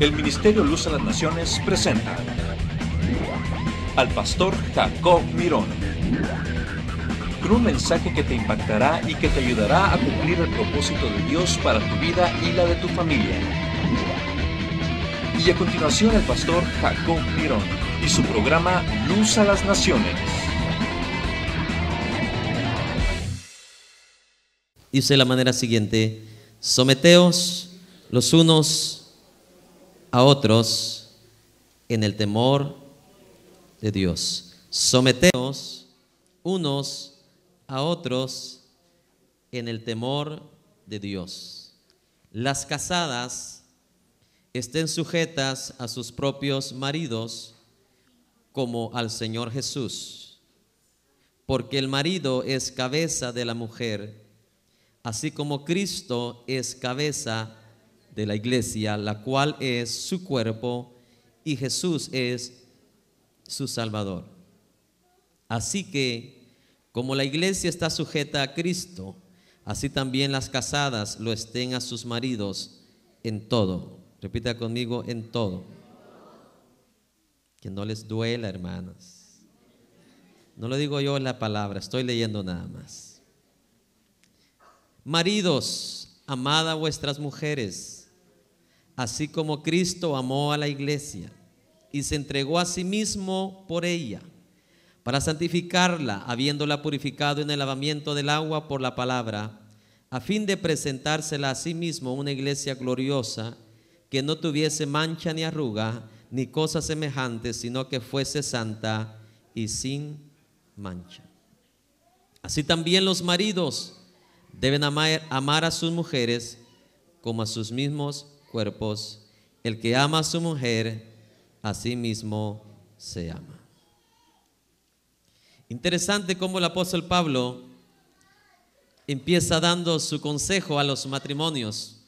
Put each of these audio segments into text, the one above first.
el Ministerio Luz a las Naciones presenta al pastor Jacob Mirón con un mensaje que te impactará y que te ayudará a cumplir el propósito de Dios para tu vida y la de tu familia. Y a continuación el pastor Jacob Mirón y su programa Luz a las Naciones. Dice la manera siguiente, someteos los unos otros en el temor de Dios. Someteos unos a otros en el temor de Dios. Las casadas estén sujetas a sus propios maridos como al Señor Jesús, porque el marido es cabeza de la mujer, así como Cristo es cabeza de la iglesia, la cual es su cuerpo y Jesús es su Salvador. Así que, como la iglesia está sujeta a Cristo, así también las casadas lo estén a sus maridos en todo. Repita conmigo, en todo. Que no les duela, hermanas. No lo digo yo en la palabra, estoy leyendo nada más. Maridos, amada vuestras mujeres así como Cristo amó a la iglesia y se entregó a sí mismo por ella, para santificarla, habiéndola purificado en el lavamiento del agua por la palabra, a fin de presentársela a sí mismo una iglesia gloriosa, que no tuviese mancha ni arruga, ni cosa semejante, sino que fuese santa y sin mancha. Así también los maridos deben amar, amar a sus mujeres como a sus mismos cuerpos. El que ama a su mujer, a sí mismo se ama. Interesante cómo el apóstol Pablo empieza dando su consejo a los matrimonios.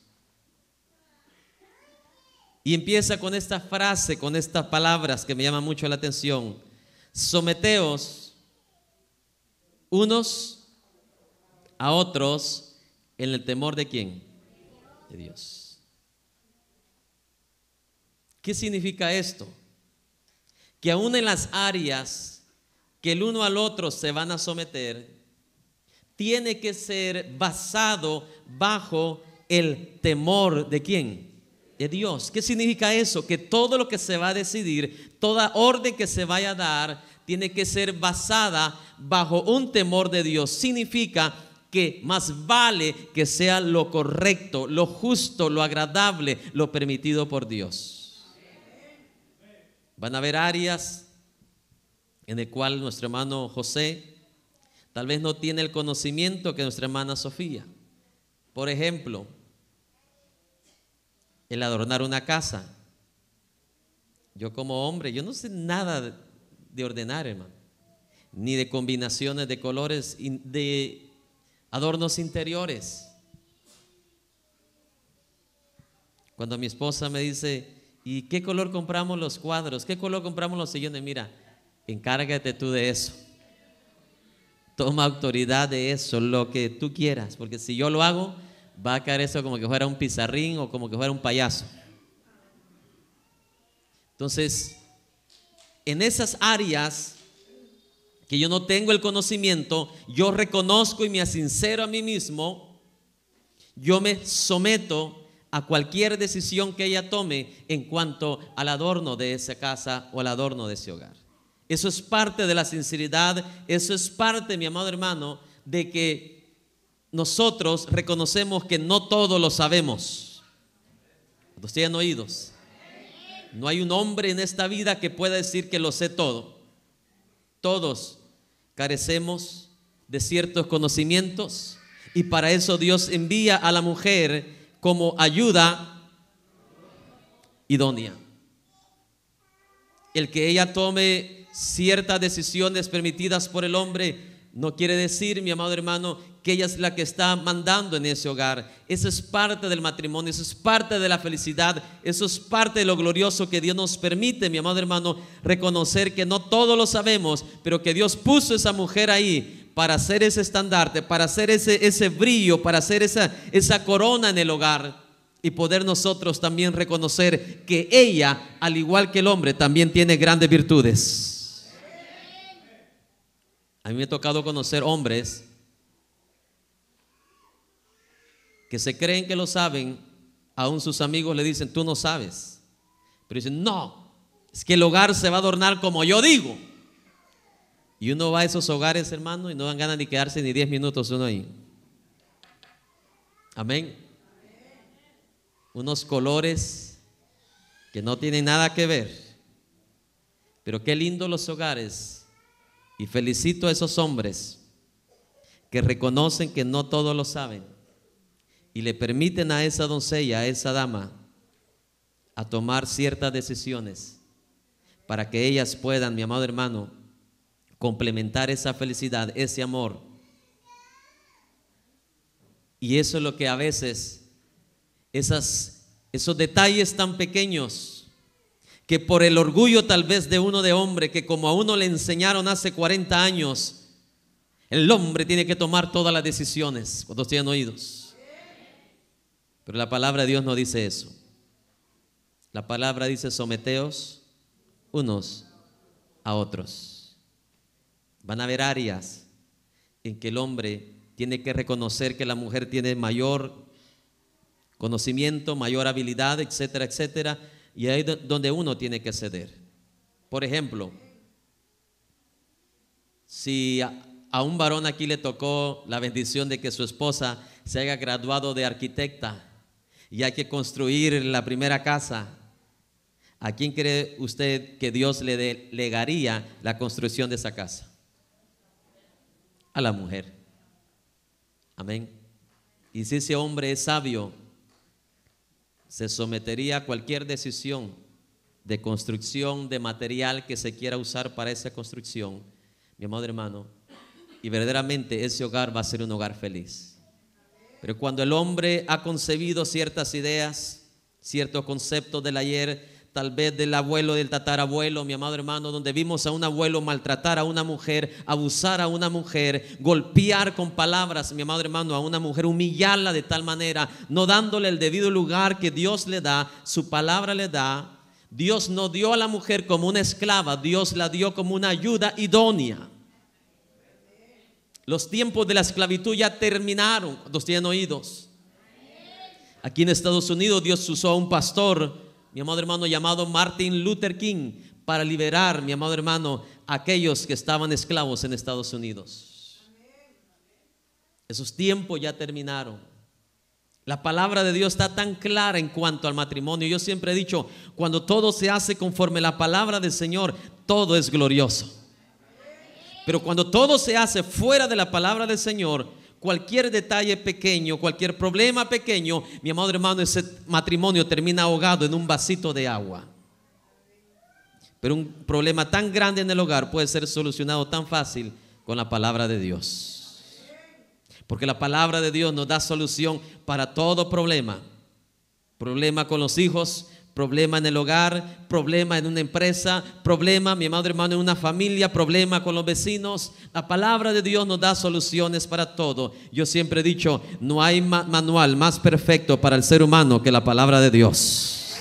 Y empieza con esta frase, con estas palabras que me llaman mucho la atención. Someteos unos a otros en el temor de quién? De Dios. ¿Qué significa esto? Que aún en las áreas que el uno al otro se van a someter, tiene que ser basado bajo el temor de quién? De Dios. ¿Qué significa eso? Que todo lo que se va a decidir, toda orden que se vaya a dar, tiene que ser basada bajo un temor de Dios. Significa que más vale que sea lo correcto, lo justo, lo agradable, lo permitido por Dios. Van a haber áreas en el cual nuestro hermano José tal vez no tiene el conocimiento que nuestra hermana Sofía. Por ejemplo, el adornar una casa. Yo como hombre, yo no sé nada de ordenar, hermano, ni de combinaciones de colores, de adornos interiores. Cuando mi esposa me dice, ¿Y qué color compramos los cuadros? ¿Qué color compramos los sillones? Mira, encárgate tú de eso. Toma autoridad de eso, lo que tú quieras, porque si yo lo hago, va a caer eso como que fuera un pizarrín o como que fuera un payaso. Entonces, en esas áreas que yo no tengo el conocimiento, yo reconozco y me asincero a mí mismo, yo me someto a cualquier decisión que ella tome en cuanto al adorno de esa casa o al adorno de ese hogar. Eso es parte de la sinceridad, eso es parte, mi amado hermano, de que nosotros reconocemos que no todo lo sabemos. Los tienen oídos. No hay un hombre en esta vida que pueda decir que lo sé todo. Todos carecemos de ciertos conocimientos y para eso Dios envía a la mujer como ayuda idónea. El que ella tome ciertas decisiones permitidas por el hombre no quiere decir, mi amado hermano, que ella es la que está mandando en ese hogar. Eso es parte del matrimonio, eso es parte de la felicidad, eso es parte de lo glorioso que Dios nos permite, mi amado hermano, reconocer que no todos lo sabemos, pero que Dios puso esa mujer ahí para hacer ese estandarte, para hacer ese, ese brillo, para hacer esa, esa corona en el hogar y poder nosotros también reconocer que ella, al igual que el hombre, también tiene grandes virtudes. A mí me ha tocado conocer hombres que se creen que lo saben, aún sus amigos le dicen, tú no sabes. Pero dicen, no, es que el hogar se va a adornar como yo digo. Y uno va a esos hogares, hermano, y no dan ganas ni quedarse ni 10 minutos uno ahí. Amén. Unos colores que no tienen nada que ver. Pero qué lindo los hogares. Y felicito a esos hombres que reconocen que no todos lo saben. Y le permiten a esa doncella, a esa dama, a tomar ciertas decisiones para que ellas puedan, mi amado hermano, complementar esa felicidad, ese amor. Y eso es lo que a veces, esos detalles tan pequeños, que por el orgullo tal vez de uno de hombre, que como a uno le enseñaron hace 40 años, el hombre tiene que tomar todas las decisiones, cuando tienen oídos. Pero la palabra de Dios no dice eso. La palabra dice someteos unos a otros. Van a haber áreas en que el hombre tiene que reconocer que la mujer tiene mayor conocimiento, mayor habilidad, etcétera, etcétera, y ahí es donde uno tiene que ceder. Por ejemplo, si a un varón aquí le tocó la bendición de que su esposa se haya graduado de arquitecta y hay que construir la primera casa, ¿a quién cree usted que Dios le delegaría la construcción de esa casa? a la mujer. Amén. Y si ese hombre es sabio, se sometería a cualquier decisión de construcción de material que se quiera usar para esa construcción, mi amado hermano, y verdaderamente ese hogar va a ser un hogar feliz. Pero cuando el hombre ha concebido ciertas ideas, ciertos conceptos del ayer, tal vez del abuelo, del tatarabuelo, mi amado hermano, donde vimos a un abuelo maltratar a una mujer, abusar a una mujer, golpear con palabras, mi amado hermano, a una mujer, humillarla de tal manera, no dándole el debido lugar que Dios le da, su palabra le da. Dios no dio a la mujer como una esclava, Dios la dio como una ayuda idónea. Los tiempos de la esclavitud ya terminaron, los tienen oídos. Aquí en Estados Unidos Dios usó a un pastor mi amado hermano, llamado Martin Luther King, para liberar, mi amado hermano, aquellos que estaban esclavos en Estados Unidos. Esos tiempos ya terminaron. La palabra de Dios está tan clara en cuanto al matrimonio. Yo siempre he dicho, cuando todo se hace conforme la palabra del Señor, todo es glorioso. Pero cuando todo se hace fuera de la palabra del Señor, Cualquier detalle pequeño, cualquier problema pequeño, mi amado hermano, ese matrimonio termina ahogado en un vasito de agua. Pero un problema tan grande en el hogar puede ser solucionado tan fácil con la palabra de Dios. Porque la palabra de Dios nos da solución para todo problema. Problema con los hijos, problema en el hogar, problema en una empresa, problema, mi madre, hermano, en una familia, problema con los vecinos. La palabra de Dios nos da soluciones para todo. Yo siempre he dicho, no hay manual más perfecto para el ser humano que la palabra de Dios.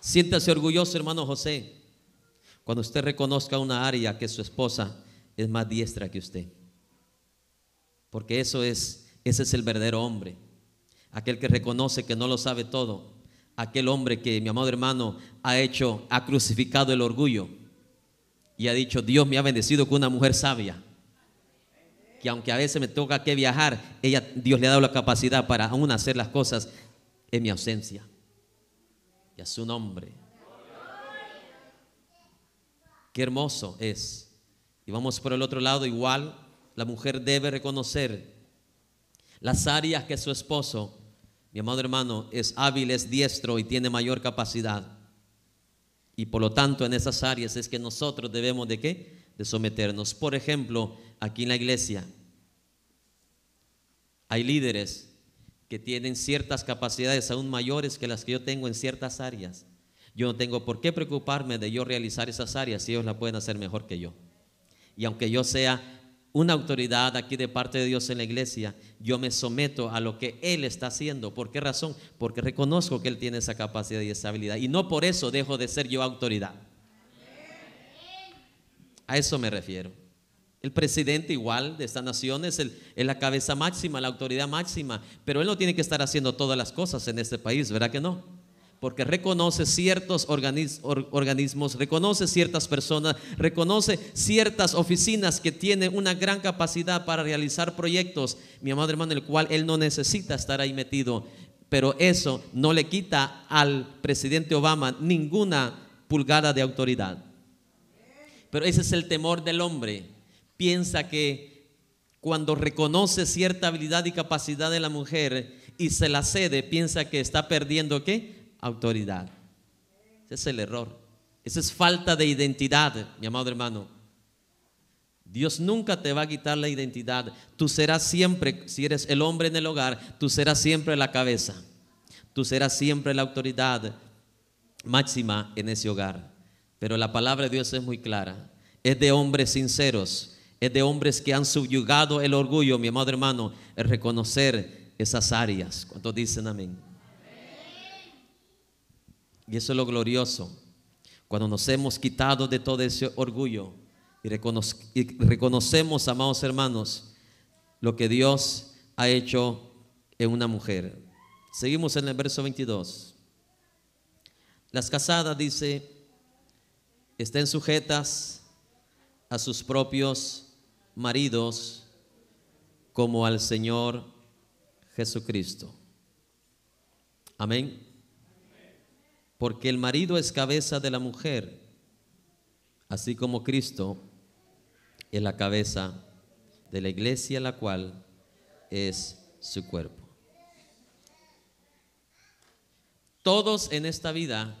Siéntase orgulloso, hermano José, cuando usted reconozca una área que su esposa es más diestra que usted porque eso es, ese es el verdadero hombre, aquel que reconoce que no lo sabe todo, aquel hombre que, mi amado hermano, ha hecho, ha crucificado el orgullo y ha dicho, Dios me ha bendecido con una mujer sabia, que aunque a veces me toca que viajar, ella, Dios le ha dado la capacidad para aún hacer las cosas en mi ausencia. Y a su nombre. Qué hermoso es. Y vamos por el otro lado igual la mujer debe reconocer las áreas que su esposo, mi amado hermano, es hábil, es diestro y tiene mayor capacidad. Y por lo tanto en esas áreas es que nosotros debemos de qué? De someternos. Por ejemplo, aquí en la iglesia hay líderes que tienen ciertas capacidades aún mayores que las que yo tengo en ciertas áreas. Yo no tengo por qué preocuparme de yo realizar esas áreas si ellos la pueden hacer mejor que yo. Y aunque yo sea una autoridad aquí de parte de Dios en la iglesia, yo me someto a lo que Él está haciendo. ¿Por qué razón? Porque reconozco que Él tiene esa capacidad y esa habilidad. Y no por eso dejo de ser yo autoridad. A eso me refiero. El presidente igual de esta nación es, la cabeza máxima, la autoridad máxima, pero él no tiene que estar haciendo todas las cosas en este país, ¿verdad que no? porque reconoce ciertos organismos, reconoce ciertas personas, reconoce ciertas oficinas que tienen una gran capacidad para realizar proyectos, mi amado hermano, el cual él no necesita estar ahí metido. Pero eso no le quita al presidente Obama ninguna pulgada de autoridad. Pero ese es el temor del hombre. Piensa que cuando reconoce cierta habilidad y capacidad de la mujer y se la cede, piensa que está perdiendo qué? autoridad. Ese es el error. Esa es falta de identidad, mi amado hermano. Dios nunca te va a quitar la identidad. Tú serás siempre, si eres el hombre en el hogar, tú serás siempre la cabeza. Tú serás siempre la autoridad máxima en ese hogar. Pero la palabra de Dios es muy clara. Es de hombres sinceros. Es de hombres que han subyugado el orgullo, mi amado hermano, el reconocer esas áreas. cuando dicen amén? Y eso es lo glorioso. Cuando nos hemos quitado de todo ese orgullo y, reconocemos, amados hermanos, lo que Dios ha hecho en una mujer. Seguimos en el verso 22. Las casadas, dice, estén sujetas a sus propios maridos como al Señor Jesucristo. Amén porque el marido es cabeza de la mujer, así como Cristo es la cabeza de la iglesia, la cual es su cuerpo. Todos en esta vida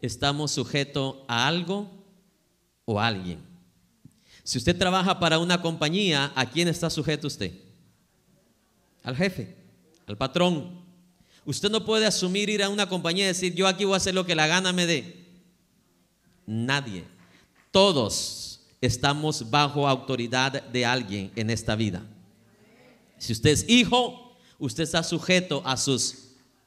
estamos sujetos a algo o a alguien. Si usted trabaja para una compañía, ¿a quién está sujeto usted? Al jefe, al patrón, Usted no puede asumir ir a una compañía y decir, yo aquí voy a hacer lo que la gana me dé. Nadie. Todos estamos bajo autoridad de alguien en esta vida. Si usted es hijo, usted está sujeto a sus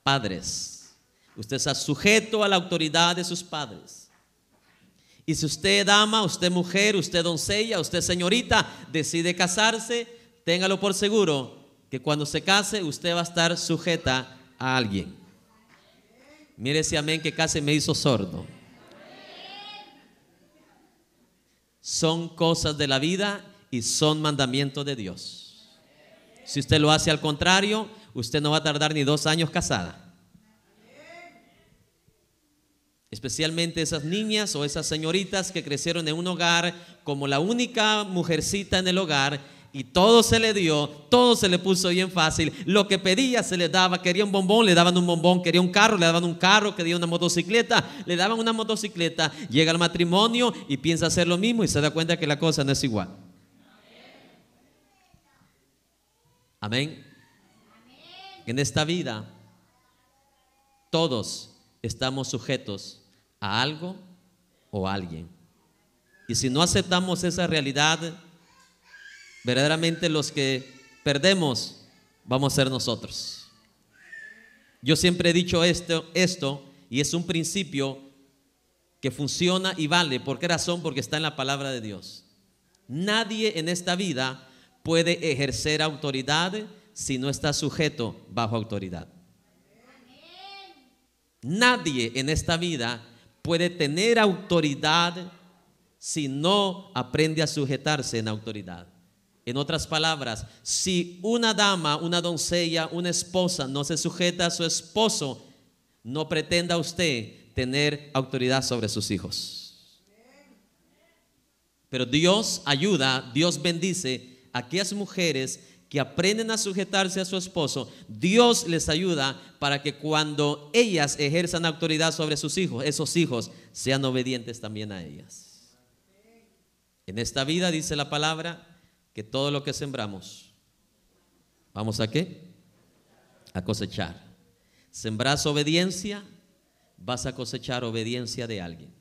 padres. Usted está sujeto a la autoridad de sus padres. Y si usted dama, usted mujer, usted doncella, usted señorita, decide casarse, téngalo por seguro que cuando se case usted va a estar sujeta a alguien. Mire ese amén que casi me hizo sordo. Son cosas de la vida y son mandamientos de Dios. Si usted lo hace al contrario, usted no va a tardar ni dos años casada. Especialmente esas niñas o esas señoritas que crecieron en un hogar como la única mujercita en el hogar y todo se le dio, todo se le puso bien fácil. Lo que pedía se le daba. Quería un bombón, le daban un bombón. Quería un carro, le daban un carro. Quería una motocicleta, le daban una motocicleta. Llega al matrimonio y piensa hacer lo mismo y se da cuenta que la cosa no es igual. Amén. En esta vida, todos estamos sujetos a algo o a alguien. Y si no aceptamos esa realidad, Verdaderamente los que perdemos vamos a ser nosotros. Yo siempre he dicho esto, esto y es un principio que funciona y vale. ¿Por qué razón? Porque está en la palabra de Dios. Nadie en esta vida puede ejercer autoridad si no está sujeto bajo autoridad. Nadie en esta vida puede tener autoridad si no aprende a sujetarse en autoridad. En otras palabras, si una dama, una doncella, una esposa no se sujeta a su esposo, no pretenda usted tener autoridad sobre sus hijos. Pero Dios ayuda, Dios bendice a aquellas mujeres que aprenden a sujetarse a su esposo. Dios les ayuda para que cuando ellas ejerzan autoridad sobre sus hijos, esos hijos sean obedientes también a ellas. En esta vida, dice la palabra, que todo lo que sembramos, ¿vamos a qué? A cosechar. Sembras obediencia, vas a cosechar obediencia de alguien.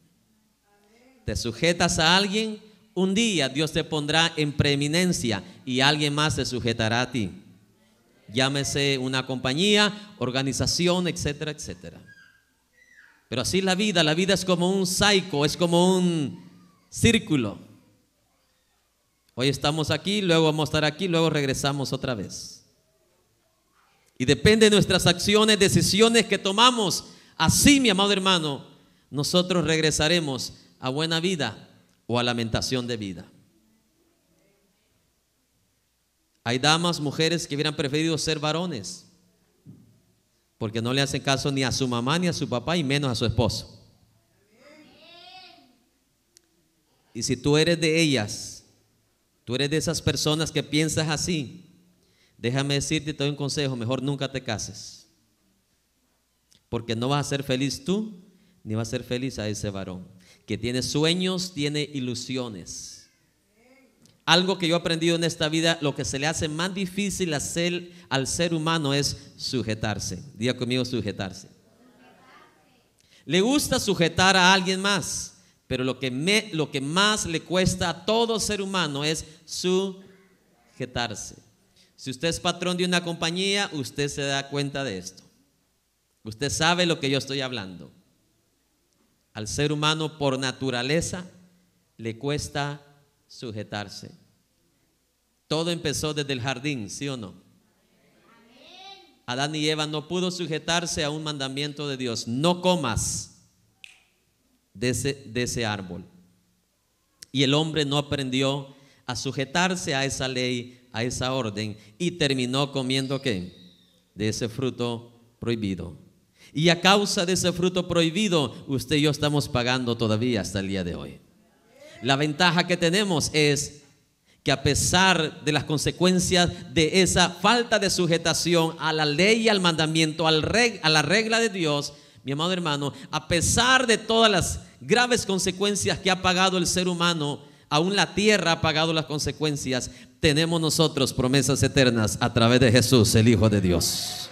Te sujetas a alguien, un día Dios te pondrá en preeminencia y alguien más te sujetará a ti. Llámese una compañía, organización, etcétera, etcétera. Pero así la vida, la vida es como un psycho, es como un círculo Hoy estamos aquí, luego vamos a estar aquí, luego regresamos otra vez. Y depende de nuestras acciones, decisiones que tomamos. Así, mi amado hermano, nosotros regresaremos a buena vida o a lamentación de vida. Hay damas, mujeres que hubieran preferido ser varones, porque no le hacen caso ni a su mamá, ni a su papá, y menos a su esposo. Y si tú eres de ellas, Tú eres de esas personas que piensas así. Déjame decirte, te doy un consejo, mejor nunca te cases. Porque no vas a ser feliz tú, ni vas a ser feliz a ese varón. Que tiene sueños, tiene ilusiones. Algo que yo he aprendido en esta vida, lo que se le hace más difícil hacer al ser humano es sujetarse. Diga conmigo sujetarse. Le gusta sujetar a alguien más. Pero lo que, lo que más le cuesta a todo ser humano es sujetarse. Si usted es patrón de una compañía, usted se da cuenta de esto. Usted sabe lo que yo estoy hablando. Al ser humano por naturaleza le cuesta sujetarse. Todo empezó desde el jardín, ¿sí o no? Adán y Eva no pudo sujetarse a un mandamiento de Dios. No comas de ese, árbol. Y el hombre no aprendió a sujetarse a esa ley, a esa orden, y terminó comiendo qué? De ese fruto prohibido. Y a causa de ese fruto prohibido, usted y yo estamos pagando todavía hasta el día de hoy. La ventaja que tenemos es que a pesar de las consecuencias de esa falta de sujetación a la ley y al mandamiento, a la regla de Dios, mi amado hermano, a pesar de todas las graves consecuencias que ha pagado el ser humano, aún la tierra ha pagado las consecuencias, tenemos nosotros promesas eternas a través de Jesús, el Hijo de Dios.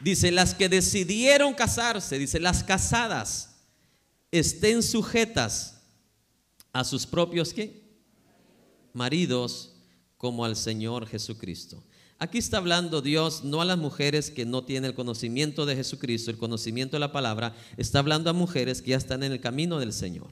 Dice, las que decidieron casarse, dice, las casadas estén sujetas a sus propios ¿qué? maridos como al Señor Jesucristo. Aquí está hablando Dios no a las mujeres que no tienen el conocimiento de Jesucristo, el conocimiento de la palabra, está hablando a mujeres que ya están en el camino del Señor.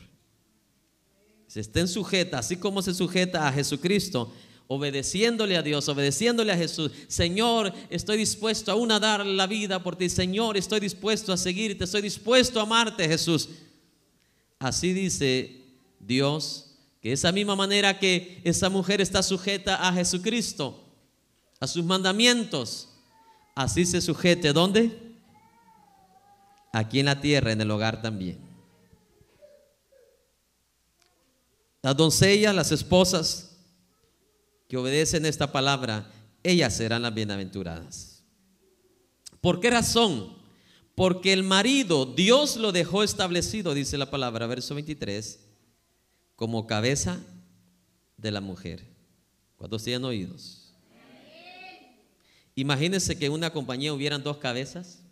Se estén sujetas, así como se sujeta a Jesucristo, obedeciéndole a Dios, obedeciéndole a Jesús. Señor, estoy dispuesto aún a dar la vida por ti. Señor, estoy dispuesto a seguirte, estoy dispuesto a amarte, Jesús. Así dice Dios que esa misma manera que esa mujer está sujeta a Jesucristo, a sus mandamientos, así se sujete. ¿Dónde? Aquí en la tierra, en el hogar también. Las doncellas, las esposas que obedecen esta palabra, ellas serán las bienaventuradas. ¿Por qué razón? Porque el marido, Dios lo dejó establecido, dice la palabra, verso 23 como cabeza de la mujer. ¿Cuántos tienen oídos? Imagínense que en una compañía hubieran dos cabezas.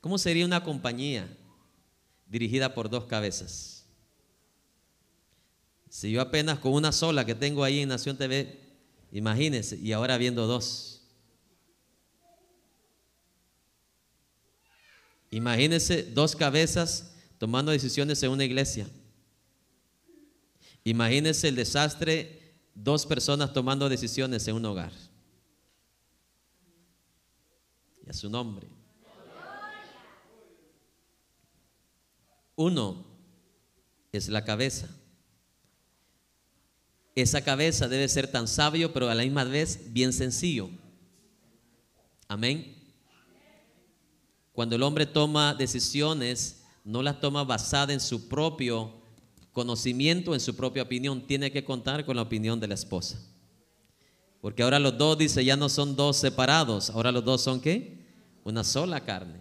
¿Cómo sería una compañía dirigida por dos cabezas? Si yo apenas con una sola que tengo ahí en Nación TV, imagínense, y ahora viendo dos. Imagínense dos cabezas tomando decisiones en una iglesia. Imagínense el desastre, dos personas tomando decisiones en un hogar. Y a su nombre. Uno es la cabeza. Esa cabeza debe ser tan sabio, pero a la misma vez bien sencillo. Amén. Cuando el hombre toma decisiones, no las toma basada en su propio conocimiento en su propia opinión, tiene que contar con la opinión de la esposa. Porque ahora los dos, dice, ya no son dos separados, ahora los dos son qué? Una sola carne.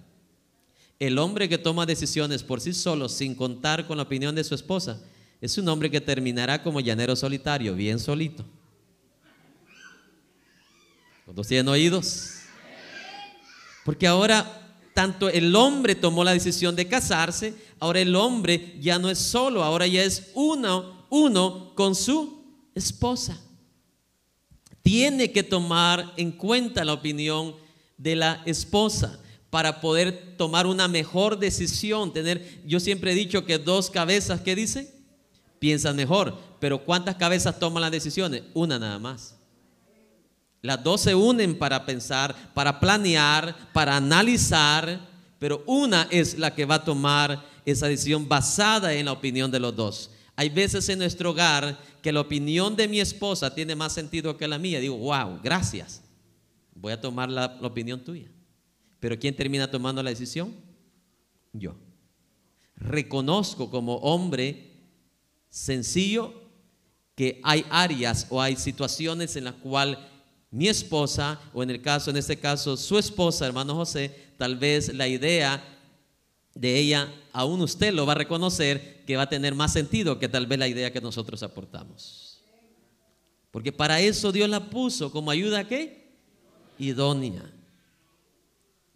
El hombre que toma decisiones por sí solo sin contar con la opinión de su esposa es un hombre que terminará como llanero solitario, bien solito. ¿todos tienen oídos? Porque ahora tanto el hombre tomó la decisión de casarse, ahora el hombre ya no es solo, ahora ya es uno, uno con su esposa. Tiene que tomar en cuenta la opinión de la esposa para poder tomar una mejor decisión, tener, yo siempre he dicho que dos cabezas, ¿qué dice, Piensan mejor, pero ¿cuántas cabezas toman las decisiones? Una nada más. Las dos se unen para pensar, para planear, para analizar, pero una es la que va a tomar esa decisión basada en la opinión de los dos. Hay veces en nuestro hogar que la opinión de mi esposa tiene más sentido que la mía. Digo, wow, gracias. Voy a tomar la, la opinión tuya. Pero ¿quién termina tomando la decisión? Yo. Reconozco como hombre sencillo que hay áreas o hay situaciones en las cuales mi esposa, o en el caso, en este caso, su esposa, hermano José, tal vez la idea de ella, aún usted lo va a reconocer, que va a tener más sentido que tal vez la idea que nosotros aportamos. Porque para eso Dios la puso como ayuda qué? Idónea.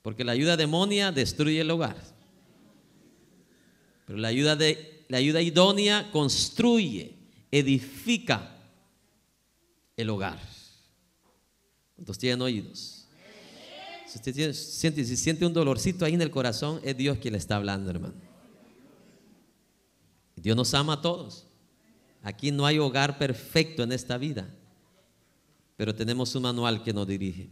Porque la ayuda demonia destruye el hogar. Pero la ayuda, de, la ayuda idónea construye, edifica el hogar entonces tienen oídos? Si usted siente, un dolorcito ahí en el corazón, es Dios quien le está hablando, hermano. Dios nos ama a todos. Aquí no hay hogar perfecto en esta vida, pero tenemos un manual que nos dirige,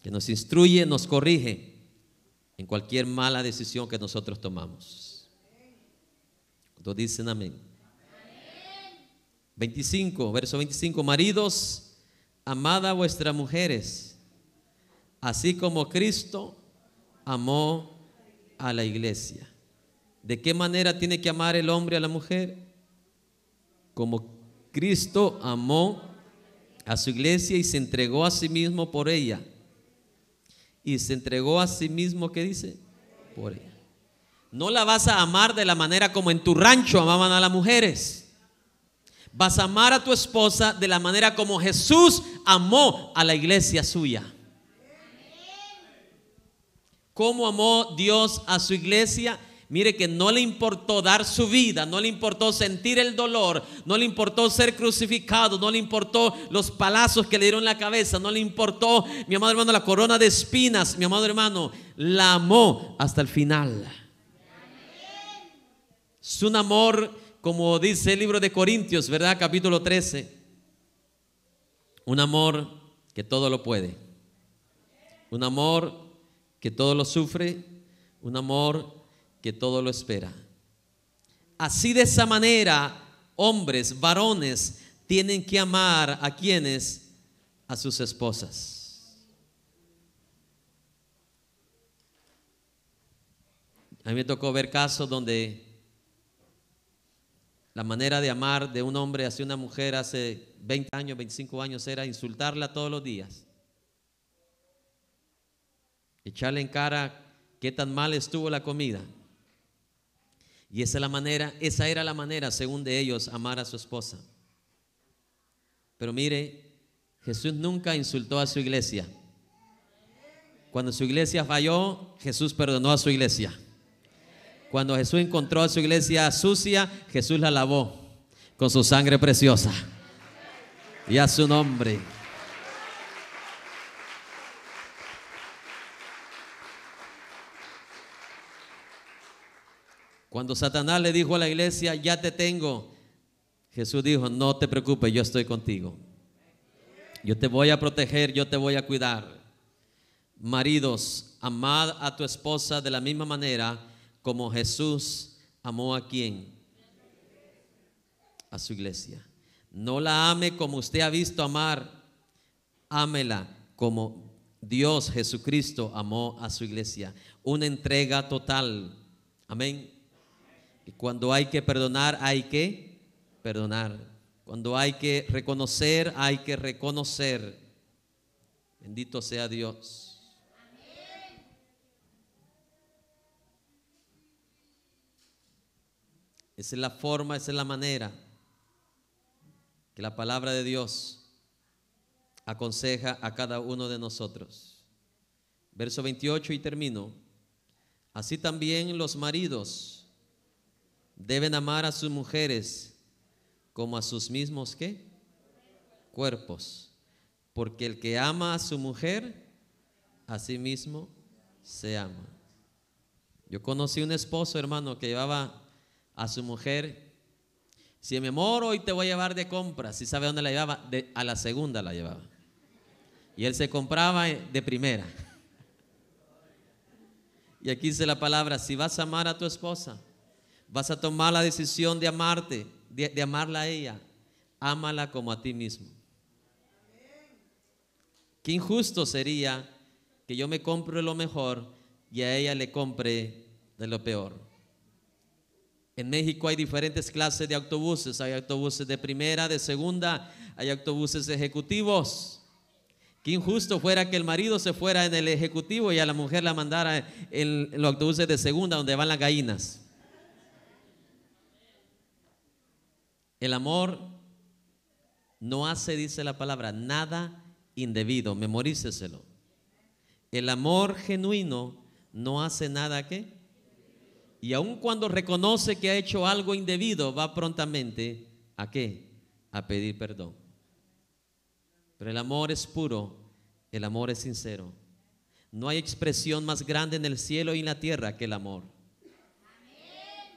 que nos instruye, nos corrige en cualquier mala decisión que nosotros tomamos. Cuando dicen amén. 25, verso 25, maridos amad a vuestras mujeres, así como Cristo amó a la iglesia. ¿De qué manera tiene que amar el hombre a la mujer? Como Cristo amó a su iglesia y se entregó a sí mismo por ella. Y se entregó a sí mismo, ¿qué dice? Por ella. No la vas a amar de la manera como en tu rancho amaban a las mujeres. Vas a amar a tu esposa de la manera como Jesús amó a la iglesia suya. ¿Cómo amó Dios a su iglesia? Mire que no le importó dar su vida, no le importó sentir el dolor, no le importó ser crucificado, no le importó los palazos que le dieron la cabeza, no le importó, mi amado hermano, la corona de espinas, mi amado hermano, la amó hasta el final. Es un amor como dice el libro de Corintios, ¿verdad? Capítulo 13. Un amor que todo lo puede. Un amor que todo lo sufre. Un amor que todo lo espera. Así de esa manera, hombres, varones, tienen que amar a quienes, a sus esposas. A mí me tocó ver casos donde la manera de amar de un hombre hacia una mujer hace 20 años, 25 años era insultarla todos los días. Echarle en cara qué tan mal estuvo la comida. Y esa, la manera, esa era la manera, según de ellos, amar a su esposa. Pero mire, Jesús nunca insultó a su iglesia. Cuando su iglesia falló, Jesús perdonó a su iglesia. Cuando Jesús encontró a su iglesia sucia, Jesús la lavó con su sangre preciosa. Y a su nombre. Cuando Satanás le dijo a la iglesia, ya te tengo, Jesús dijo, no te preocupes, yo estoy contigo. Yo te voy a proteger, yo te voy a cuidar. Maridos, amad a tu esposa de la misma manera como Jesús amó a quien, A su iglesia. No la ame como usted ha visto amar, ámela como Dios Jesucristo amó a su iglesia. Una entrega total. Amén. Y cuando hay que perdonar, hay que perdonar. Cuando hay que reconocer, hay que reconocer. Bendito sea Dios. Esa es la forma, esa es la manera que la palabra de Dios aconseja a cada uno de nosotros. Verso 28 y termino. Así también los maridos deben amar a sus mujeres como a sus mismos qué? Cuerpos. Porque el que ama a su mujer, a sí mismo se ama. Yo conocí un esposo, hermano, que llevaba a su mujer, si me moro hoy te voy a llevar de compras, si sabe dónde la llevaba, a la segunda la llevaba. Y él se compraba eh, de primera. Y aquí dice la palabra, si vas a amar a tu esposa, vas a tomar la decisión de amarte, de, amarla a ella, ámala como a ti mismo. Qué injusto sería que yo me compre lo mejor y a ella le compre de lo peor. En México hay diferentes clases de autobuses. Hay autobuses de primera, de segunda, hay autobuses ejecutivos. Qué injusto fuera que el marido se fuera en el ejecutivo y a la mujer la mandara en los autobuses de segunda donde van las gallinas. El amor no hace, dice la palabra, nada indebido. Memoríceselo. El amor genuino no hace nada que y aun cuando reconoce que ha hecho algo indebido, va prontamente a qué? A pedir perdón. Pero el amor es puro, el amor es sincero. No hay expresión más grande en el cielo y en la tierra que el amor.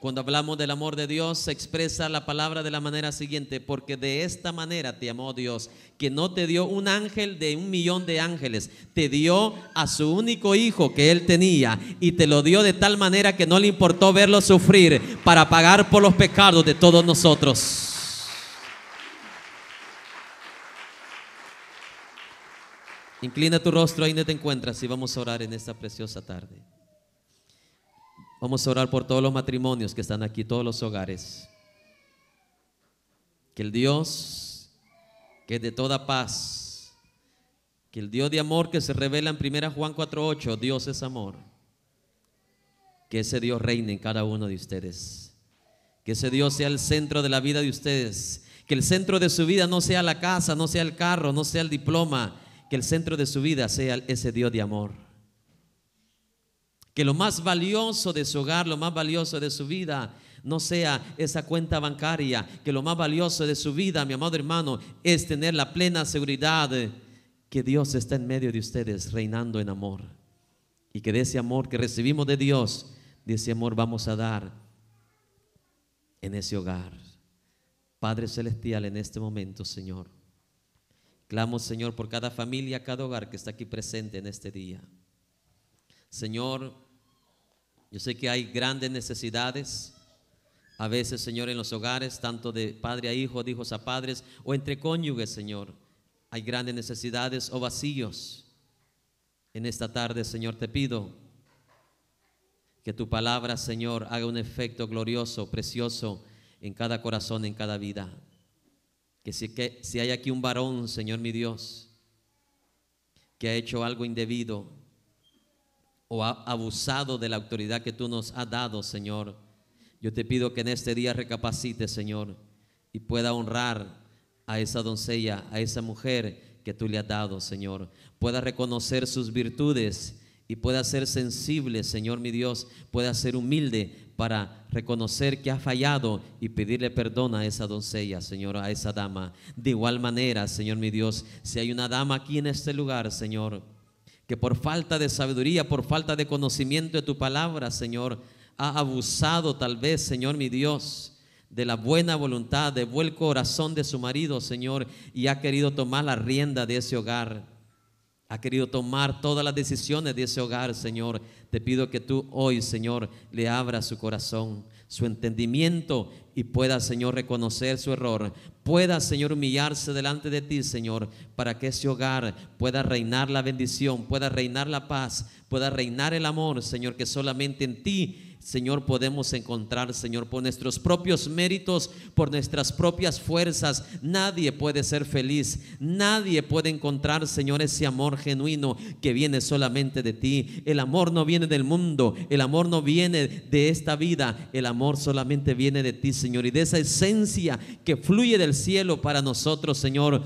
Cuando hablamos del amor de Dios, se expresa la palabra de la manera siguiente, porque de esta manera te amó Dios, que no te dio un ángel de un millón de ángeles, te dio a su único hijo que él tenía y te lo dio de tal manera que no le importó verlo sufrir para pagar por los pecados de todos nosotros. Inclina tu rostro ahí donde te encuentras y vamos a orar en esta preciosa tarde. Vamos a orar por todos los matrimonios que están aquí, todos los hogares. Que el Dios, que es de toda paz, que el Dios de amor que se revela en 1 Juan 4.8, Dios es amor. Que ese Dios reine en cada uno de ustedes. Que ese Dios sea el centro de la vida de ustedes. Que el centro de su vida no sea la casa, no sea el carro, no sea el diploma. Que el centro de su vida sea ese Dios de amor. Que lo más valioso de su hogar, lo más valioso de su vida, no sea esa cuenta bancaria, que lo más valioso de su vida, mi amado hermano, es tener la plena seguridad que Dios está en medio de ustedes, reinando en amor. Y que de ese amor que recibimos de Dios, de ese amor vamos a dar en ese hogar. Padre Celestial, en este momento, Señor, clamo, Señor, por cada familia, cada hogar que está aquí presente en este día. Señor, yo sé que hay grandes necesidades, a veces, Señor, en los hogares, tanto de padre a hijo, de hijos a padres, o entre cónyuges, Señor. Hay grandes necesidades o vacíos. En esta tarde, Señor, te pido que tu palabra, Señor, haga un efecto glorioso, precioso en cada corazón, en cada vida. Que si, que, si hay aquí un varón, Señor mi Dios, que ha hecho algo indebido, o ha abusado de la autoridad que tú nos has dado, Señor. Yo te pido que en este día recapacite, Señor, y pueda honrar a esa doncella, a esa mujer que tú le has dado, Señor. Pueda reconocer sus virtudes y pueda ser sensible, Señor mi Dios, pueda ser humilde para reconocer que ha fallado y pedirle perdón a esa doncella, Señor, a esa dama. De igual manera, Señor mi Dios, si hay una dama aquí en este lugar, Señor, que por falta de sabiduría, por falta de conocimiento de tu palabra, Señor, ha abusado tal vez, Señor mi Dios, de la buena voluntad, de buen corazón de su marido, Señor, y ha querido tomar la rienda de ese hogar. Ha querido tomar todas las decisiones de ese hogar, Señor. Te pido que tú hoy, Señor, le abras su corazón su entendimiento y pueda, Señor, reconocer su error. Pueda, Señor, humillarse delante de ti, Señor, para que ese hogar pueda reinar la bendición, pueda reinar la paz, pueda reinar el amor, Señor, que solamente en ti Señor, podemos encontrar, Señor, por nuestros propios méritos, por nuestras propias fuerzas. Nadie puede ser feliz. Nadie puede encontrar, Señor, ese amor genuino que viene solamente de ti. El amor no viene del mundo. El amor no viene de esta vida. El amor solamente viene de ti, Señor. Y de esa esencia que fluye del cielo para nosotros, Señor.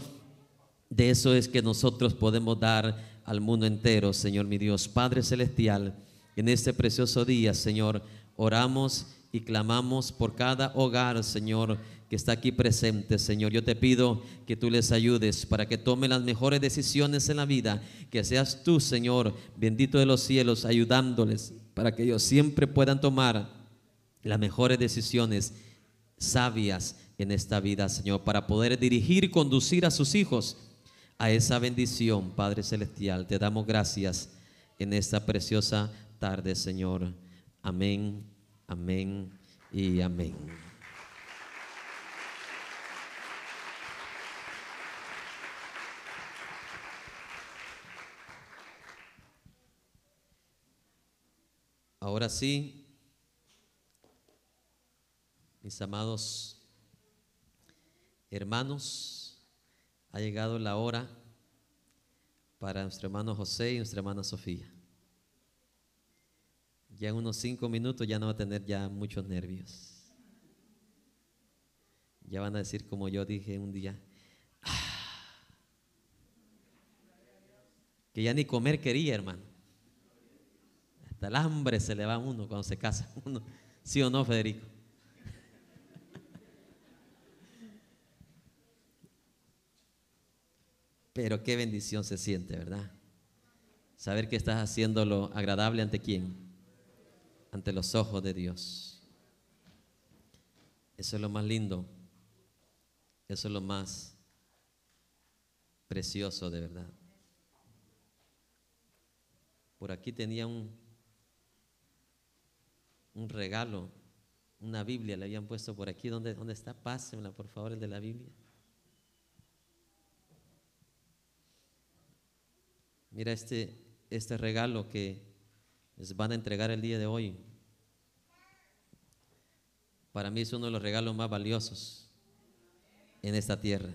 De eso es que nosotros podemos dar al mundo entero, Señor mi Dios. Padre Celestial. En este precioso día, Señor, oramos y clamamos por cada hogar, Señor, que está aquí presente, Señor. Yo te pido que tú les ayudes para que tomen las mejores decisiones en la vida. Que seas tú, Señor, bendito de los cielos, ayudándoles para que ellos siempre puedan tomar las mejores decisiones sabias en esta vida, Señor, para poder dirigir y conducir a sus hijos a esa bendición, Padre Celestial. Te damos gracias en esta preciosa tarde, Señor. Amén, amén y amén. Ahora sí, mis amados hermanos, ha llegado la hora para nuestro hermano José y nuestra hermana Sofía ya en unos cinco minutos ya no va a tener ya muchos nervios. Ya van a decir como yo dije un día, ah, que ya ni comer quería, hermano. Hasta el hambre se le va a uno cuando se casa uno. ¿Sí o no, Federico? Pero qué bendición se siente, ¿verdad? Saber que estás haciéndolo agradable ante quién ante los ojos de Dios. Eso es lo más lindo. Eso es lo más precioso de verdad. Por aquí tenía un, un regalo, una Biblia, le habían puesto por aquí. ¿Dónde, dónde está? Pásenla, por favor, el de la Biblia. Mira este, este regalo que les van a entregar el día de hoy. Para mí es uno de los regalos más valiosos en esta tierra.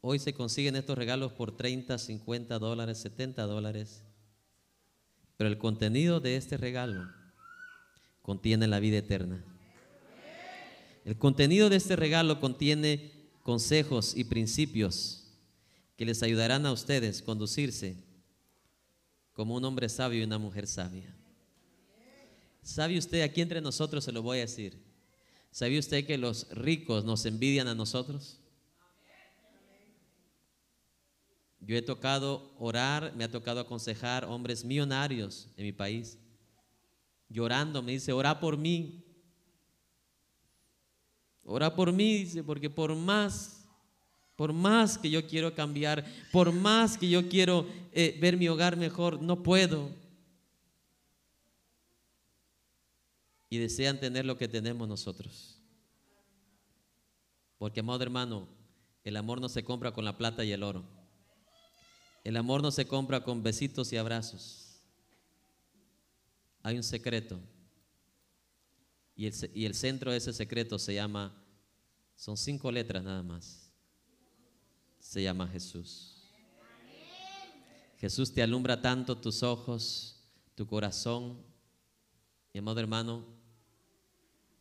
Hoy se consiguen estos regalos por 30, 50 dólares, 70 dólares. Pero el contenido de este regalo contiene la vida eterna. El contenido de este regalo contiene consejos y principios que les ayudarán a ustedes conducirse como un hombre sabio y una mujer sabia. ¿Sabe usted, aquí entre nosotros se lo voy a decir, ¿sabe usted que los ricos nos envidian a nosotros? Yo he tocado orar, me ha tocado aconsejar hombres millonarios en mi país, llorando, me dice, ora por mí. Ora por mí, dice, porque por más por más que yo quiero cambiar, por más que yo quiero eh, ver mi hogar mejor, no puedo. Y desean tener lo que tenemos nosotros. Porque, amado hermano, el amor no se compra con la plata y el oro. El amor no se compra con besitos y abrazos. Hay un secreto. y el centro de ese secreto se llama, son cinco letras nada más se llama Jesús. Jesús te alumbra tanto tus ojos, tu corazón, mi amado hermano,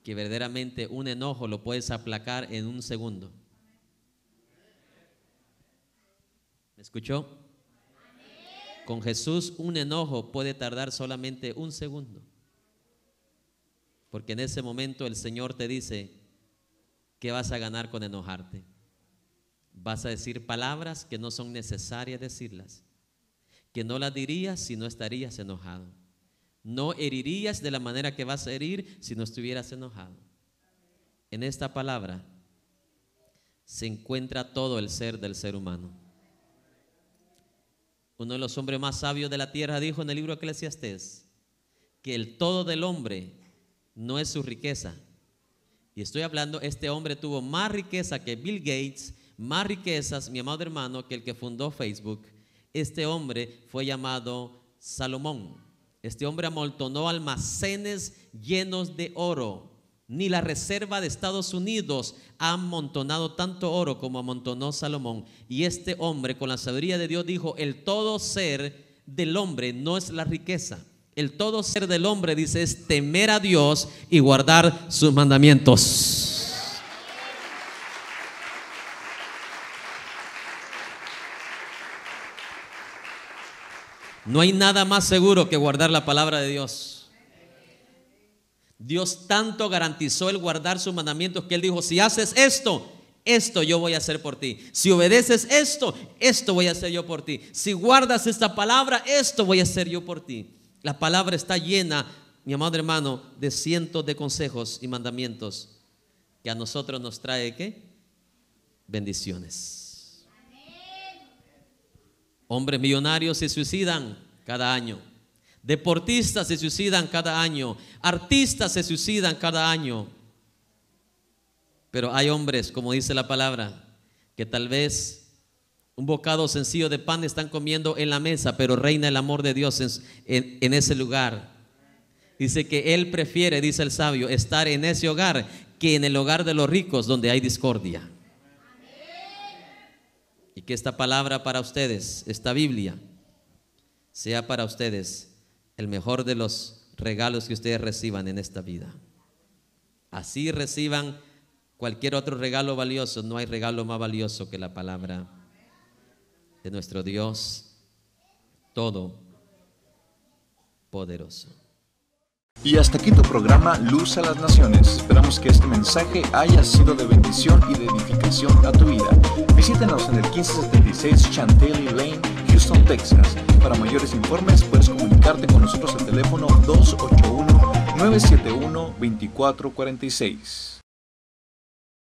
que verdaderamente un enojo lo puedes aplacar en un segundo. ¿Me escuchó? Con Jesús un enojo puede tardar solamente un segundo. Porque en ese momento el Señor te dice, ¿qué vas a ganar con enojarte? Vas a decir palabras que no son necesarias decirlas, que no las dirías si no estarías enojado. No herirías de la manera que vas a herir si no estuvieras enojado. En esta palabra se encuentra todo el ser del ser humano. Uno de los hombres más sabios de la tierra dijo en el libro Eclesiastés que el todo del hombre no es su riqueza. Y estoy hablando, este hombre tuvo más riqueza que Bill Gates, más riquezas, mi amado hermano, que el que fundó Facebook. Este hombre fue llamado Salomón. Este hombre amontonó almacenes llenos de oro. Ni la reserva de Estados Unidos ha amontonado tanto oro como amontonó Salomón. Y este hombre, con la sabiduría de Dios, dijo, el todo ser del hombre no es la riqueza. El todo ser del hombre, dice, es temer a Dios y guardar sus mandamientos. No hay nada más seguro que guardar la palabra de Dios. Dios tanto garantizó el guardar sus mandamientos que Él dijo, si haces esto, esto yo voy a hacer por ti. Si obedeces esto, esto voy a hacer yo por ti. Si guardas esta palabra, esto voy a hacer yo por ti. La palabra está llena, mi amado hermano, de cientos de consejos y mandamientos que a nosotros nos trae qué? Bendiciones. Hombres millonarios se suicidan cada año. Deportistas se suicidan cada año. Artistas se suicidan cada año. Pero hay hombres, como dice la palabra, que tal vez un bocado sencillo de pan están comiendo en la mesa, pero reina el amor de Dios en, ese lugar. Dice que Él prefiere, dice el sabio, estar en ese hogar que en el hogar de los ricos donde hay discordia y que esta palabra para ustedes, esta Biblia, sea para ustedes el mejor de los regalos que ustedes reciban en esta vida. Así reciban cualquier otro regalo valioso, no hay regalo más valioso que la palabra de nuestro Dios Todo Poderoso. Y hasta aquí tu programa Luz a las Naciones. Esperamos que este mensaje haya sido de bendición y de edificación a tu vida. Visítenos en el 1576 Chantilly Lane, Houston, Texas. Para mayores informes puedes comunicarte con nosotros al teléfono 281 971 2446.